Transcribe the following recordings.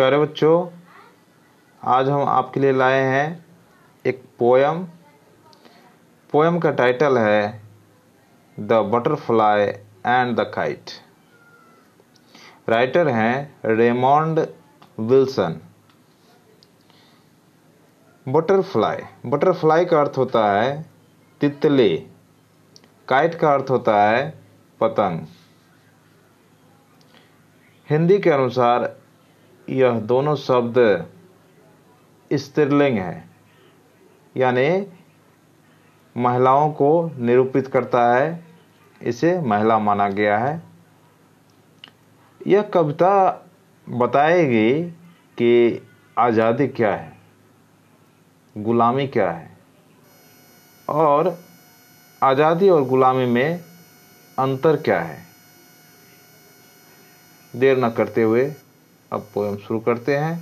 प्यारे बच्चों आज हम आपके लिए लाए हैं एक पोयम पोयम का टाइटल है the butterfly and the kite writer हैं रेमोंड विल्सन बटरफ्लाई बटरफ्लाई का अर्थ होता है तितली काइट का अर्थ होता है पतंग हिंदी के अनुसार यह दोनों शब्द स्त्रीलिंग है यानी महिलाओं को निरूपित करता है इसे महिला माना गया है यह कविता बताएगी कि आज़ादी क्या है गुलामी क्या है और आज़ादी और गुलामी में अंतर क्या है देर न करते हुए अब पोएम शुरू करते हैं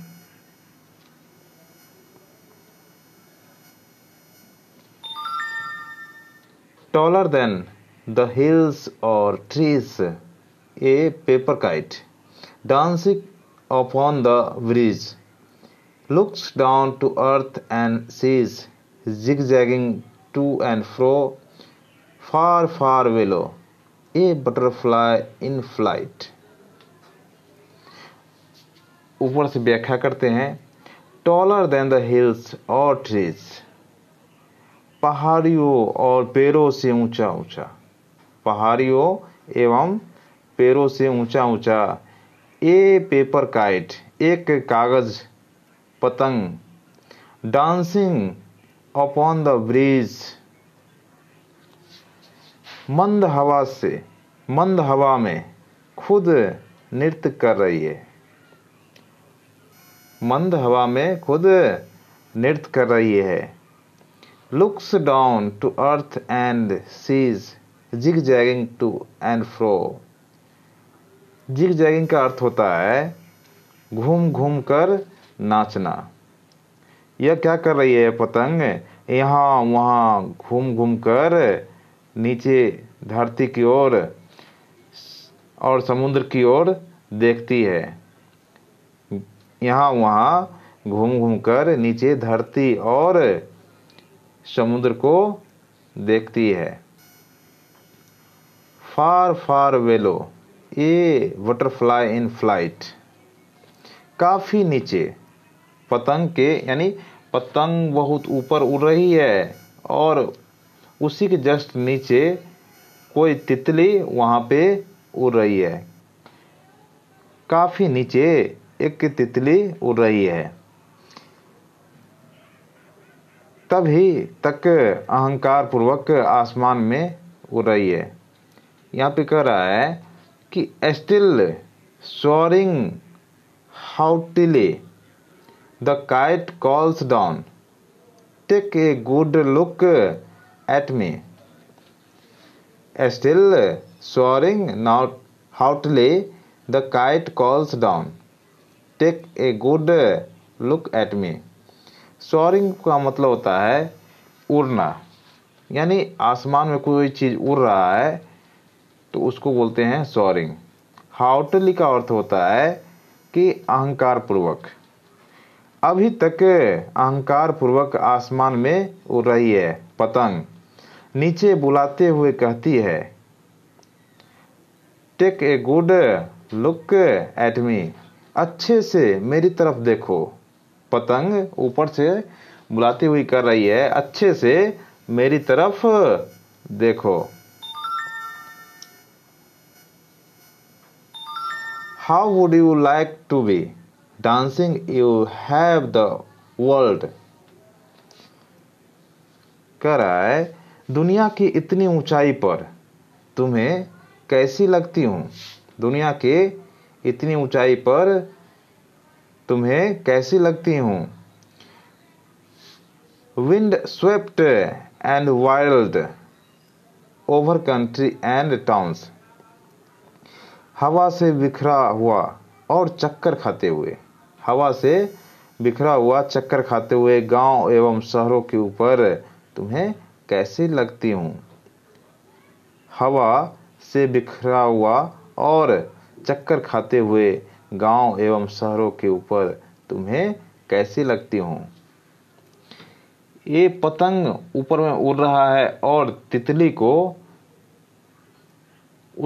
टॉलर देन द हिल्स और trees a paper kite dancing upon the breeze looks down to earth and sees zig zagging to and fro far far below a butterfly in flight ऊपर से व्याख्या करते हैं taller than the hills और trees पहाड़ियों और पेड़ों से ऊंचा ऊंचा पहाड़ियों एवं पेड़ों से ऊंचा ऊंचा ए पेपर काइट एक कागज पतंग डांसिंग अपॉन द ब्रिज मंद हवा से मंद हवा में खुद नृत्य कर रही है मंद हवा में खुद नृत्य कर रही है looks down to earth and sees zig zagging to and fro zig zagging का अर्थ होता है घूम घूम कर नाचना यह क्या कर रही है पतंग यहाँ वहाँ घूम घूम कर नीचे धरती की ओर और, और समुद्र की ओर देखती है यहाँ वहाँ घूम घूम कर नीचे धरती और समुद्र को देखती है फार far below a butterfly in flight काफ़ी नीचे पतंग के यानी पतंग बहुत ऊपर उड़ रही है और उसी के जस्ट नीचे कोई तितली वहाँ पे उड़ रही है काफ़ी नीचे एक तितली उड़ रही है तभी तक अहंकार पूर्वक आसमान में उड़ रही है यहाँ पे कह रहा है कि still soaring haughtily the kite calls down take a good look at me still soaring नाउट haughtily the kite calls down take a good look at me soaring का मतलब होता है उड़ना यानी आसमान में कोई चीज़ उड़ रहा है तो उसको बोलते हैं सोरिंग हाउटली का अर्थ होता है कि अहंकार पूर्वक अभी तक अहंकार पूर्वक आसमान में उड़ रही है पतंग नीचे बुलाते हुए कहती है take a good look at me अच्छे से मेरी तरफ देखो पतंग ऊपर से बुलाती हुई कर रही है अच्छे से मेरी तरफ देखो how would you like to be dancing you have the world कह रहा है दुनिया की इतनी ऊंचाई पर तुम्हें कैसी लगती हूं दुनिया के इतनी ऊंचाई पर तुम्हें कैसी लगती हूं wind swept and wild over country and towns हवा से बिखरा हुआ और चक्कर खाते हुए हवा से बिखरा हुआ चक्कर खाते हुए गांव एवं शहरों के ऊपर तुम्हें कैसी लगती हूँ हवा से बिखरा हुआ और चक्कर खाते हुए गांव एवं शहरों के ऊपर तुम्हें कैसी लगती हूँ ये पतंग ऊपर में उड़ रहा है और तितली को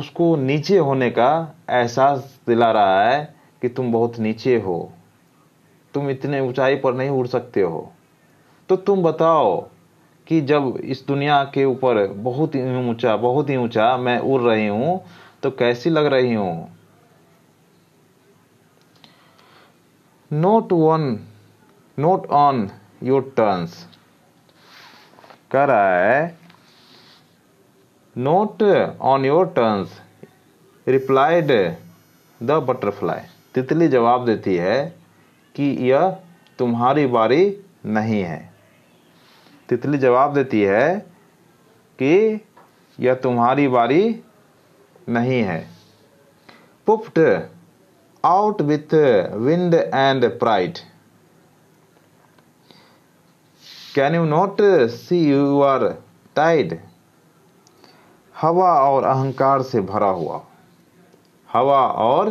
उसको नीचे होने का एहसास दिला रहा है कि तुम बहुत नीचे हो तुम इतने ऊंचाई पर नहीं उड़ सकते हो तो तुम बताओ कि जब इस दुनिया के ऊपर बहुत ही ऊंचा बहुत ही ऊंचा मैं उड़ रही हूँ तो कैसी लग रही हूँ not one not on your terms कह रहा है not on your terms replied the butterfly तितली जवाब देती है कि यह तुम्हारी बारी नहीं है तितली जवाब देती है कि यह तुम्हारी बारी नहीं है पुप्ट out with wind and pride. Can you not see you are tied? हवा और अहंकार से भरा हुआ हवा और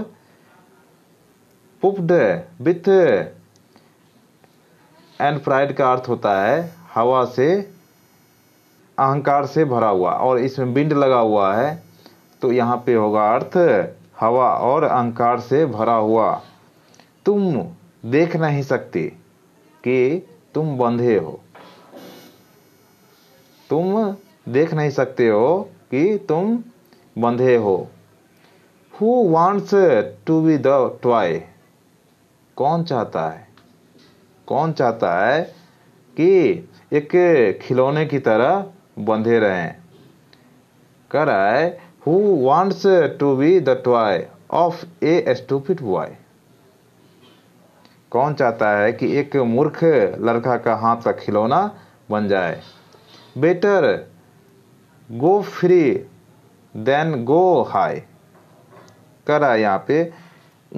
पुप्ड विथ एंड प्राइड का अर्थ होता है हवा से अहंकार से भरा हुआ और इसमें बिंड लगा हुआ है तो यहाँ पे होगा अर्थ हवा और अंकार से भरा हुआ तुम देख नहीं सकते कि तुम बंधे हो तुम देख नहीं सकते हो कि तुम बंधे हो who wants to be the toy कौन चाहता है कौन चाहता है कि एक खिलौने की तरह बंधे रहें कर आए who wants uh, to be the toy of a stupid boy. कौन चाहता है कि एक मूर्ख लड़का का हाथ का खिलौना बन जाए better go free than go high करा यहाँ पे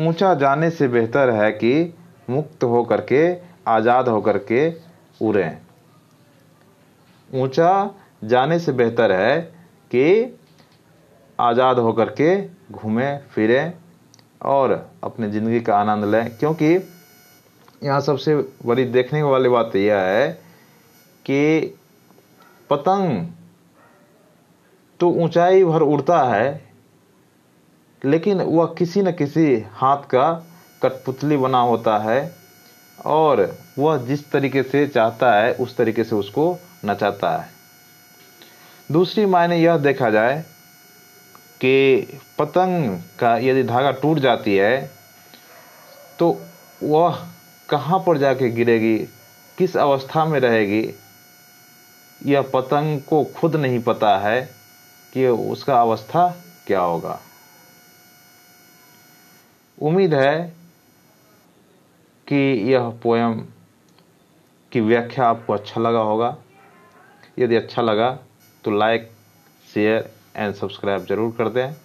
ऊंचा जाने से बेहतर है कि मुक्त हो करके आज़ाद हो करके उड़ें ऊंचा जाने से बेहतर है कि आज़ाद होकर के घूमें फिरें और अपने ज़िंदगी का आनंद लें क्योंकि यहाँ सबसे बड़ी देखने वाली बात तो यह है कि पतंग तो ऊंचाई भर उड़ता है लेकिन वह किसी न किसी हाथ का कठपुतली बना होता है और वह जिस तरीके से चाहता है उस तरीके से उसको नचाता है दूसरी मायने यह देखा जाए कि पतंग का यदि धागा टूट जाती है तो वह कहाँ पर जाके गिरेगी किस अवस्था में रहेगी यह पतंग को खुद नहीं पता है कि उसका अवस्था क्या होगा उम्मीद है कि यह पोयम की व्याख्या आपको अच्छा लगा होगा यदि अच्छा लगा तो लाइक शेयर एंड सब्सक्राइब ज़रूर कर दें